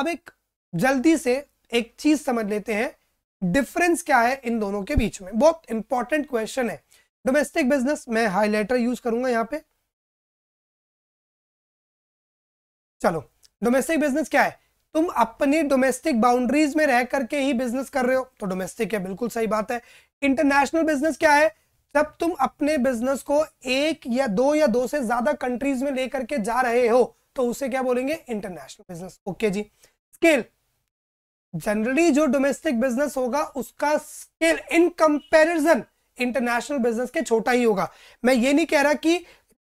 अब एक जल्दी से एक चीज समझ लेते हैं डिफरेंस क्या है इन दोनों के बीच में बहुत इंपॉर्टेंट क्वेश्चन है डोमेस्टिक बिजनेस मैं हाईलाइटर यूज करूंगा यहां पे चलो डोमेस्टिक बिजनेस क्या है तुम अपनी डोमेस्टिक बाउंड्रीज में रह करके ही बिजनेस कर रहे हो तो डोमेस्टिक है बिल्कुल सही बात है इंटरनेशनल बिजनेस क्या है जब तुम अपने बिजनेस को एक या दो या दो से ज्यादा कंट्रीज में लेकर के जा रहे हो तो उसे क्या बोलेंगे इंटरनेशनल बिजनेस ओके जी स्केल जनरली जो डोमेस्टिक बिजनेस होगा उसका scale in comparison international business के छोटा ही होगा मैं ये नहीं कह रहा कि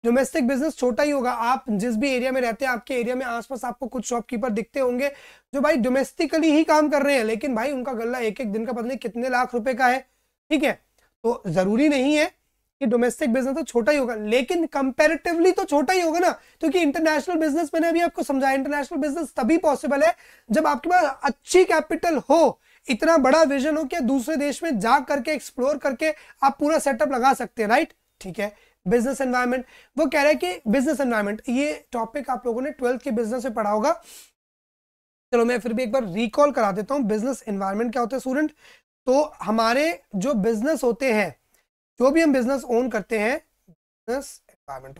डोमेस्टिक बिजनेस छोटा ही होगा आप जिस भी एरिया में रहते हैं आपके एरिया में आसपास आपको कुछ शॉपकीपर दिखते होंगे जो भाई डोमेस्टिकली ही काम कर रहे हैं लेकिन भाई उनका गला एक एक दिन का पता नहीं कितने लाख रुपए का है ठीक है तो जरूरी नहीं है कि डोमेस्टिक बिजनेस तो छोटा ही होगा लेकिन कंपेरेटिवली तो छोटा ही होगा ना क्योंकि इंटरनेशनल बिजनेस मैंने अभी आपको समझाया इंटरनेशनल बिजनेस तभी पॉसिबल है जब आपके पास अच्छी कैपिटल हो इतना बड़ा विजन हो कि दूसरे देश में जा करके एक्सप्लोर करके आप पूरा सेटअप लगा सकते हैं राइट ठीक है बिजनेस एनवायरमेंट वो कह रहे हैं कि बिजनेस एनवायरमेंट ये टॉपिक आप लोगों ने ट्वेल्थ के बिजनेस में पढ़ा होगा चलो मैं फिर भी एक बार रिकॉल करा देता हूँ बिजनेस एनवायरमेंट क्या होता है स्टूडेंट तो हमारे जो बिजनेस होते हैं जो भी हम बिजनेस ओन करते हैं बिजनेस एनवायरमेंट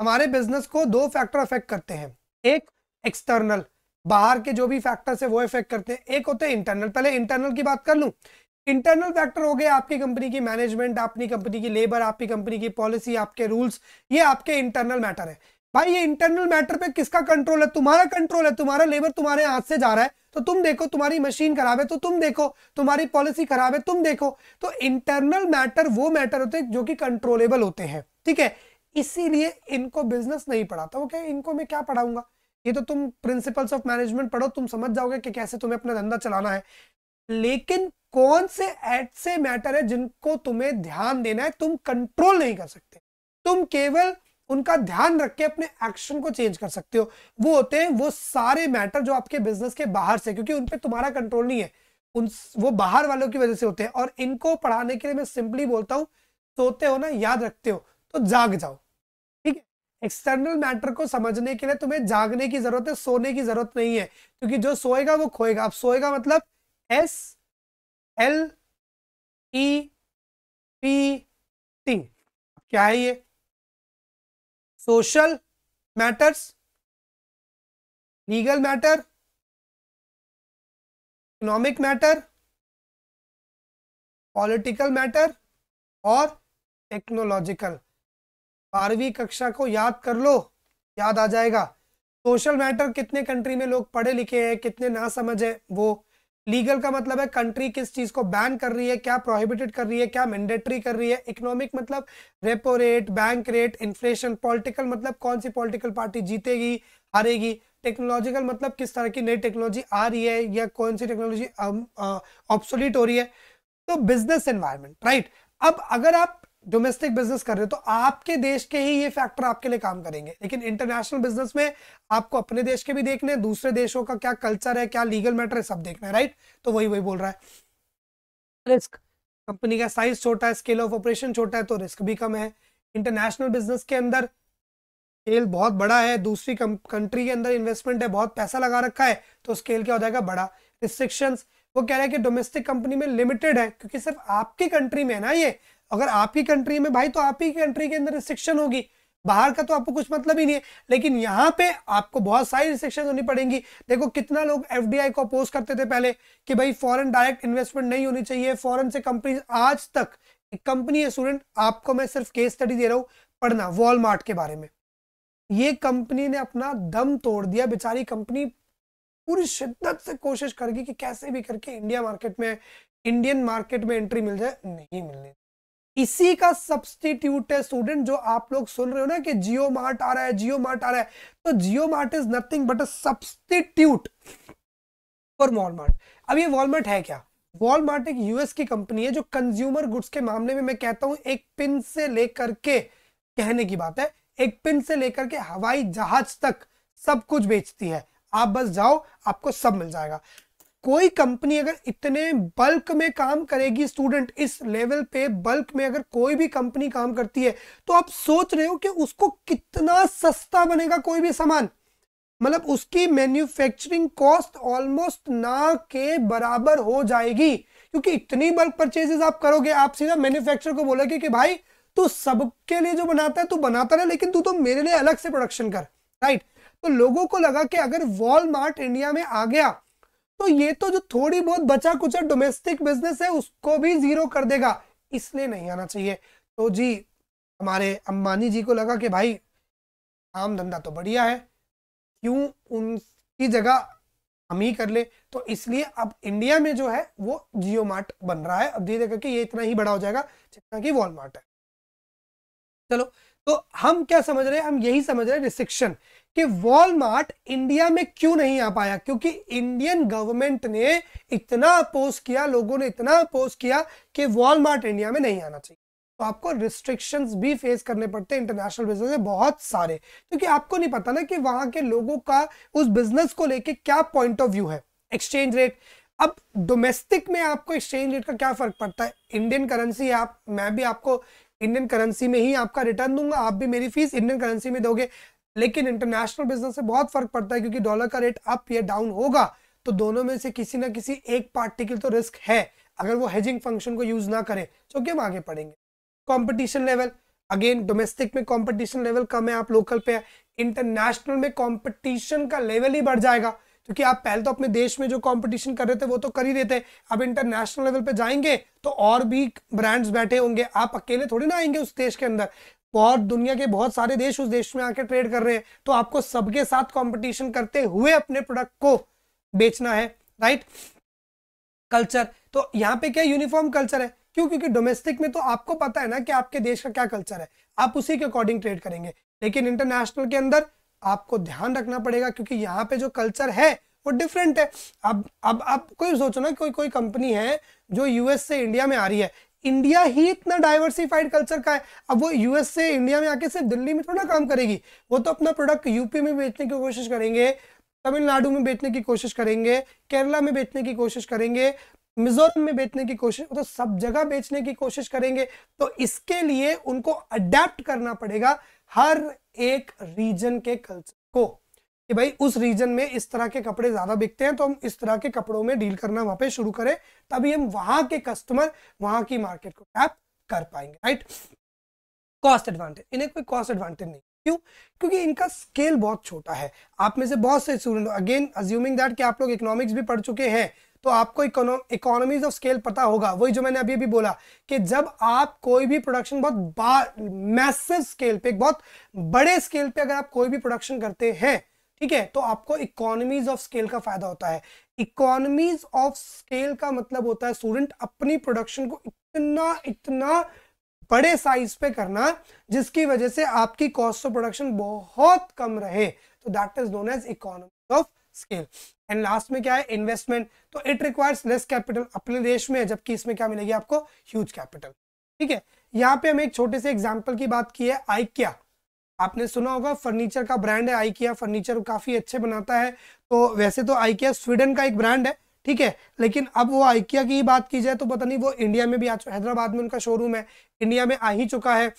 हमारे बिजनेस को दो फैक्टर अफेक्ट करते हैं एक एक्सटर्नल बाहर के जो भी फैक्टर्स है वो इफेक्ट करते हैं एक होते हैं इंटरनल पहले इंटरनल की बात कर लू इंटरनल फैक्टर हो गए आपकी कंपनी की मैनेजमेंट आपकी कंपनी की लेबर आपकी कंपनी की पॉलिसी आपके रूल्स ये आपके इंटरनल मैटर है भाई ये इंटरनल मैटर पे किसका कंट्रोल है तुम्हारा कंट्रोल है तुम्हारा लेबर तुम्हारे हाथ से जा रहा है तो तुम देखो तुम्हारी मशीन खराब है तो तुम देखो तुम्हारी पॉलिसी खराब है तुम देखो तो इंटरनल मैटर वो मैटर होते हैं जो कि कंट्रोलेबल होते हैं ठीक है इसीलिए इनको बिजनेस नहीं पढ़ाता वो क्या इनको मैं क्या पढ़ाऊंगा ये तो तुम प्रिंसिपल्स ऑफ मैनेजमेंट पढ़ो तुम समझ जाओगे कि कैसे तुम्हें अपना धंधा चलाना है लेकिन कौन से ऐसे मैटर है जिनको तुम्हें ध्यान देना है तुम कंट्रोल नहीं कर सकते तुम केवल उनका ध्यान रख के अपने एक्शन को चेंज कर सकते हो वो होते हैं वो सारे मैटर जो आपके बिजनेस के बाहर से क्योंकि उन पर तुम्हारा कंट्रोल नहीं है उन वो बाहर वालों की वजह से होते हैं और इनको पढ़ाने के लिए मैं सिंपली बोलता हूँ सोते हो ना याद रखते हो तो जाग जाओ ठीक है एक्सटर्नल मैटर को समझने के लिए तुम्हें जागने की जरूरत है सोने की जरूरत नहीं है क्योंकि जो सोएगा वो खोएगा अब सोएगा मतलब S L E P T क्या है ये social matters legal matter economic matter political matter और टेक्नोलॉजिकल बारहवीं कक्षा को याद कर लो याद आ जाएगा सोशल मैटर कितने कंट्री में लोग पढ़े लिखे हैं कितने ना समझ है वो लीगल का मतलब है कंट्री किस चीज को बैन कर रही है क्या प्रोहिबिटेड कर रही है क्या मैंडेटरी कर रही है इकोनॉमिक मतलब repo rate bank rate inflation political मतलब कौन सी पॉलिटिकल पार्टी जीतेगी हारेगी टेक्नोलॉजिकल मतलब किस तरह की नई टेक्नोलॉजी आ रही है या कौन सी टेक्नोलॉजी ऑप्सोलिट हो रही है तो बिजनेस एनवायरमेंट राइट अब अगर आप डोमेस्टिक बिजनेस कर रहे हो तो आपके देश के ही ये फैक्टर आपके लिए काम करेंगे लेकिन इंटरनेशनल बिजनेस में आपको अपने देश के भी देखने हैं दूसरे देशों का क्या कल्चर है क्या लीगल मैटर है सब देखना है राइट तो वही वही बोल रहा है रिस्क कंपनी का साइज छोटा है स्केल ऑफ ऑपरेशन छोटा है तो रिस्क भी कम है इंटरनेशनल बिजनेस के अंदर स्केल बहुत बड़ा है दूसरी कंट्री के अंदर इन्वेस्टमेंट है बहुत पैसा लगा रखा है तो स्केल क्या हो जाएगा बड़ा रिस्ट्रिक्शंस वो कह रहा है कि डोमेस्टिक कंपनी में लिमिटेड है क्योंकि सिर्फ आपकी कंट्री में है ना ये अगर आप ही कंट्री में भाई तो आप ही कंट्री के अंदर रिस्ट्रिक्शन होगी बाहर का तो आपको कुछ मतलब ही नहीं है लेकिन यहाँ पे आपको बहुत सारी रिस्ट्रिक्शन होनी पड़ेंगी देखो कितना लोग एफ को अपोज करते थे पहले कि भाई फॉरन डायरेक्ट इन्वेस्टमेंट नहीं होनी चाहिए फॉरन से कंपनी आज तक एक कंपनी है स्टूडेंट आपको मैं सिर्फ केस स्टडी दे रहा हूँ पढ़ना वॉलमार्ट के बारे में ये कंपनी ने अपना दम तोड़ दिया बेचारी कंपनी पूरी शिद्दत से कोशिश करेगी कि कैसे भी करके इंडिया मार्केट में इंडियन मार्केट में एंट्री मिल जाए नहीं मिलने इसी का सब्सटीट्यूट है स्टूडेंट जो आप लोग सुन रहे हो ना कि जियो मार्ट आ रहा है जियो मार्ट आ रहा है तो Jio Mart is nothing but a substitute for Walmart अब ये वॉलमार्ट है क्या वॉलमार्ट एक यूएस की कंपनी है जो कंज्यूमर गुड्स के मामले में मैं कहता हूं एक पिन से लेकर के कहने की बात है एक पिन से लेकर के हवाई जहाज तक सब कुछ बेचती है आप बस जाओ आपको सब मिल जाएगा कोई कंपनी अगर इतने बल्क में काम करेगी स्टूडेंट इस लेवल पे बल्क में अगर कोई भी कंपनी काम करती है तो आप सोच रहे हो कि उसको कितना सस्ता बनेगा कोई भी सामान मतलब उसकी मैन्युफैक्चरिंग कॉस्ट ऑलमोस्ट ना के बराबर हो जाएगी क्योंकि इतनी बल्क परचेजेस आप करोगे आप सीधा मैन्युफैक्चरर को बोलोगे कि भाई तू सबके लिए जो बनाता है तू बनाता रहे लेकिन तू तो मेरे लिए अलग से प्रोडक्शन कर राइट तो लोगों को लगा कि अगर वॉलमार्ट इंडिया में आ गया तो ये तो जो थोड़ी बहुत बचा कुछ डोमेस्टिक बिजनेस है उसको भी जीरो कर देगा इसलिए नहीं आना चाहिए तो जी हमारे अंबानी जी को लगा कि भाई आम धंधा तो बढ़िया है क्यों उनकी जगह हम ही कर ले तो इसलिए अब इंडिया में जो है वो जियो मार्ट बन रहा है अब धीरे करके ये इतना ही बड़ा हो जाएगा जितना कि वॉलमार्ट है चलो तो हम क्या समझ रहे हैं हम यही समझ रहे हैं रिस्ट्रिक्शन कि वॉलमार्ट इंडिया में क्यों नहीं आ पाया क्योंकि इंडियन गवर्नमेंट ने इतना अपोज किया लोगों ने इतना अपोज किया कि वॉलमार्ट इंडिया में नहीं आना चाहिए तो आपको रिस्ट्रिक्शंस भी फेस करने पड़ते हैं इंटरनेशनल बिजनेस में बहुत सारे क्योंकि आपको नहीं पता ना कि वहां के लोगों का उस बिजनेस को लेकर क्या पॉइंट ऑफ व्यू है एक्सचेंज रेट अब डोमेस्टिक में आपको एक्सचेंज रेट का क्या फर्क पड़ता है इंडियन करेंसी आप मैं भी आपको इंडियन करेंसी में ही आपका रिटर्न दूंगा आप भी मेरी फीस इंडियन करेंसी में दोगे लेकिन इंटरनेशनल बिजनेस से बहुत फर्क पड़ता है क्योंकि डॉलर का रेट अप या डाउन होगा तो दोनों में से किसी ना किसी एक पार्टी की तो रिस्क है अगर वो हेजिंग फंक्शन को यूज ना करें तो क्यों आगे पढ़ेंगे कॉम्पिटिशन लेवल अगेन डोमेस्टिक में कॉम्पिटिशन लेवल कम है आप लोकल पे है इंटरनेशनल में कॉम्पिटिशन का लेवल ही बढ़ जाएगा क्योंकि आप पहले तो अपने देश में जो कंपटीशन कर रहे थे वो तो कर ही रहे थे अब इंटरनेशनल लेवल पे जाएंगे तो और भी ब्रांड्स बैठे होंगे आप अकेले थोड़ी ना आएंगे उस देश के अंदर और दुनिया के बहुत सारे देश उस देश में आकर ट्रेड कर रहे हैं तो आपको सबके साथ कंपटीशन करते हुए अपने प्रोडक्ट को बेचना है राइट कल्चर तो यहाँ पे क्या यूनिफॉर्म कल्चर है क्यों क्योंकि डोमेस्टिक में तो आपको पता है ना कि आपके देश का क्या कल्चर है आप उसी के अकॉर्डिंग ट्रेड करेंगे लेकिन इंटरनेशनल के अंदर आपको ध्यान रखना पड़ेगा क्योंकि यहाँ पे जो कल्चर है वो डिफरेंट है अब अब आप कोई सोचो ना कोई कोई कंपनी है जो यूएस से इंडिया में आ रही है इंडिया ही इतना डाइवर्सिफाइड कल्चर का है अब वो यूएस से इंडिया में आके सिर्फ दिल्ली में थोड़ा काम करेगी वो तो अपना प्रोडक्ट यूपी में बेचने की कोशिश करेंगे तमिलनाडु में बेचने की कोशिश करेंगे केरला में बेचने की कोशिश करेंगे मिजोरम में बेचने की कोशिश तो सब जगह बेचने की कोशिश करेंगे तो इसके लिए उनको अडेप्ट करना पड़ेगा हर एक रीजन के कल्चर को कि भाई उस रीजन में इस तरह के कपड़े ज्यादा बिकते हैं तो हम इस तरह के कपड़ों में डील करना वहां पे शुरू करें तभी हम वहां के कस्टमर वहां की मार्केट को टैप कर पाएंगे राइट कॉस्ट एडवांटेज इन्हें कोई कॉस्ट एडवांटेज नहीं क्यों क्योंकि इनका स्केल बहुत छोटा है आप में से बहुत से स्टूडेंट अगेन अज्यूमिंग दैट कि आप लोग इकोनॉमिक्स भी पढ़ चुके हैं तो आपको इकोनॉमीज ऑफ स्केल पता होगा वही जो मैंने अभी अभी बोला कि जब आप कोई भी प्रोडक्शन बहुत मैसिव स्केल पे बहुत बड़े स्केल पे अगर आप कोई भी प्रोडक्शन करते हैं ठीक है तो आपको इकोनॉमीज ऑफ स्केल का फायदा होता है इकोनॉमीज ऑफ स्केल का मतलब होता है स्टूडेंट अपनी प्रोडक्शन को इतना इतना बड़े साइज पे करना जिसकी वजह से आपकी कॉस्ट ऑफ प्रोडक्शन बहुत कम रहे तो that is known as economy of scale and last में क्या है इन्वेस्टमेंट तो इट रिक्वायर्स लेस कैपिटल अपने देश में जबकि इसमें क्या मिलेगी आपको ह्यूज कैपिटल ठीक है यहाँ पे हम एक छोटे से एग्जाम्पल की बात की है आइकिया आपने सुना होगा फर्नीचर का ब्रांड है आइकिया फर्नीचर काफ़ी अच्छे बनाता है तो वैसे तो आइकिया स्वीडन का एक ब्रांड है ठीक है लेकिन अब वो आइकिया की ही बात की जाए तो पता नहीं वो इंडिया में भी आ चुका हैदराबाद में उनका शोरूम है इंडिया में आ ही चुका है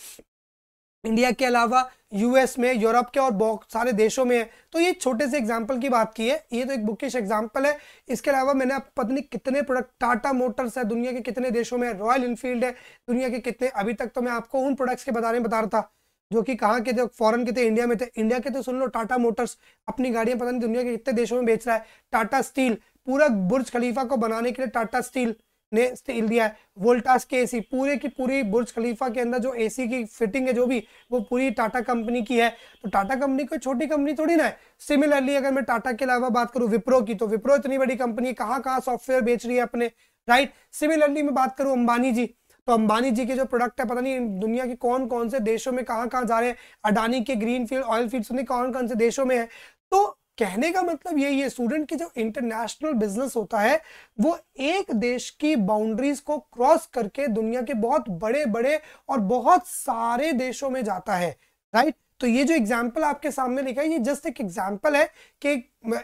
इंडिया के अलावा यूएस में यूरोप के और बहुत सारे देशों में है तो ये छोटे से एग्जाम्पल की बात की है ये तो एक बुकिश एग्जाम्पल है इसके अलावा मैंने आप पता नहीं कितने प्रोडक्ट टाटा मोटर्स है दुनिया के कितने देशों में है रॉयल इनफील्ड है दुनिया के कितने अभी तक तो मैं आपको उन प्रोडक्ट्स के बारे में बता रहा था जो कि कहाँ के थे फॉरन के थे इंडिया में थे इंडिया के तो सुन लो टाटा मोटर्स अपनी गाड़ियां पता नहीं दुनिया के कितने देशों में बेच रहा है टाटा स्टील पूरा बुर्ज खलीफा को बनाने के लिए टाटा स्टील ने स्टील दिया है वोल्टास के एसी पूरे की पूरी बुर्ज खलीफा के अंदर जो एसी की फिटिंग है जो भी वो पूरी टाटा कंपनी की है तो टाटा कंपनी कोई छोटी कंपनी थोड़ी ना है सिमिलरली अगर मैं टाटा के अलावा बात करूँ विप्रो की तो विप्रो इतनी बड़ी कंपनी है कहाँ कहाँ सॉफ्टवेयर बेच रही है अपने राइट सिमिलरली मैं बात करूँ अंबानी जी तो अंबानी जी के जो प्रोडक्ट है पता नहीं दुनिया के कौन कौन से देशों में कहाँ कहाँ जा रहे हैं अडानी के ग्रीन फील्ड ऑयल फील्ड सुनिए कौन कौन से देशों में है तो कहने का मतलब यही है स्टूडेंट की जो इंटरनेशनल बिजनेस होता है वो एक देश की बाउंड्रीज को क्रॉस करके दुनिया के बहुत बड़े बड़े और बहुत सारे देशों में जाता है राइट तो ये जो एग्जाम्पल आपके सामने लिखा है ये जस्ट एक एग्जाम्पल है कि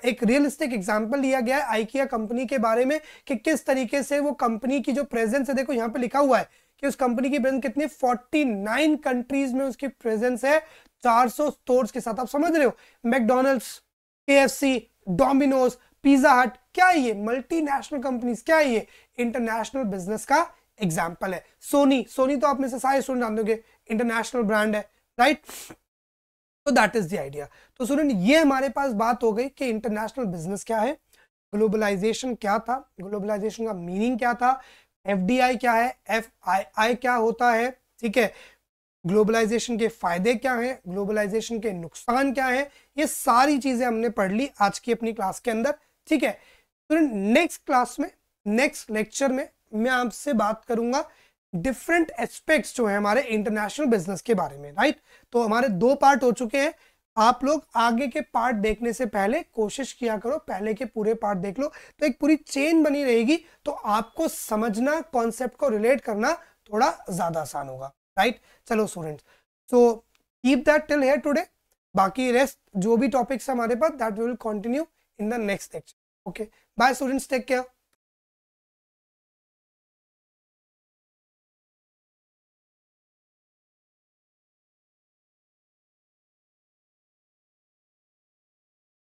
एक रियलिस्टिक एग्जाम्पल लिया गया है आईकिया कंपनी के बारे में कि किस तरीके से वो कंपनी की जो प्रेजेंस है देखो यहाँ पे लिखा हुआ है कि उस कंपनी की प्रेजेंस कितनी फोर्टी नाइन कंट्रीज में उसकी प्रेजेंस है चार स्टोर्स के साथ आप समझ रहे हो मैकडोनल्ड्स के डोमिनोज पिज्जा हट क्या है ये मल्टीनेशनल कंपनीज क्या है ये इंटरनेशनल बिजनेस का एग्जाम्पल है सोनी सोनी तो आप में से सारे स्टूडेंट जानते हो इंटरनेशनल ब्रांड है राइट right? तो दैट इज द आइडिया तो स्टूडेंट ये हमारे पास बात हो गई कि इंटरनेशनल बिजनेस क्या है ग्लोबलाइजेशन क्या था ग्लोबलाइजेशन का मीनिंग क्या था एफ क्या है एफ क्या होता है ठीक है ग्लोबलाइजेशन के फायदे क्या हैं ग्लोबलाइजेशन के नुकसान क्या हैं ये सारी चीजें हमने पढ़ ली आज की अपनी क्लास के अंदर ठीक है स्टूडेंट नेक्स्ट क्लास में नेक्स्ट लेक्चर में मैं आपसे बात करूंगा डिफरेंट एस्पेक्ट्स जो है हमारे इंटरनेशनल बिजनेस के बारे में राइट तो हमारे दो पार्ट हो चुके हैं आप लोग आगे के पार्ट देखने से पहले कोशिश किया करो पहले के पूरे पार्ट देख लो तो एक पूरी चेन बनी रहेगी तो आपको समझना कॉन्सेप्ट को रिलेट करना थोड़ा ज्यादा आसान होगा राइट चलो students so keep that till here today बाकी रेस्ट जो भी टॉपिक्स हमारे पास that will continue in the next lecture okay bye students take care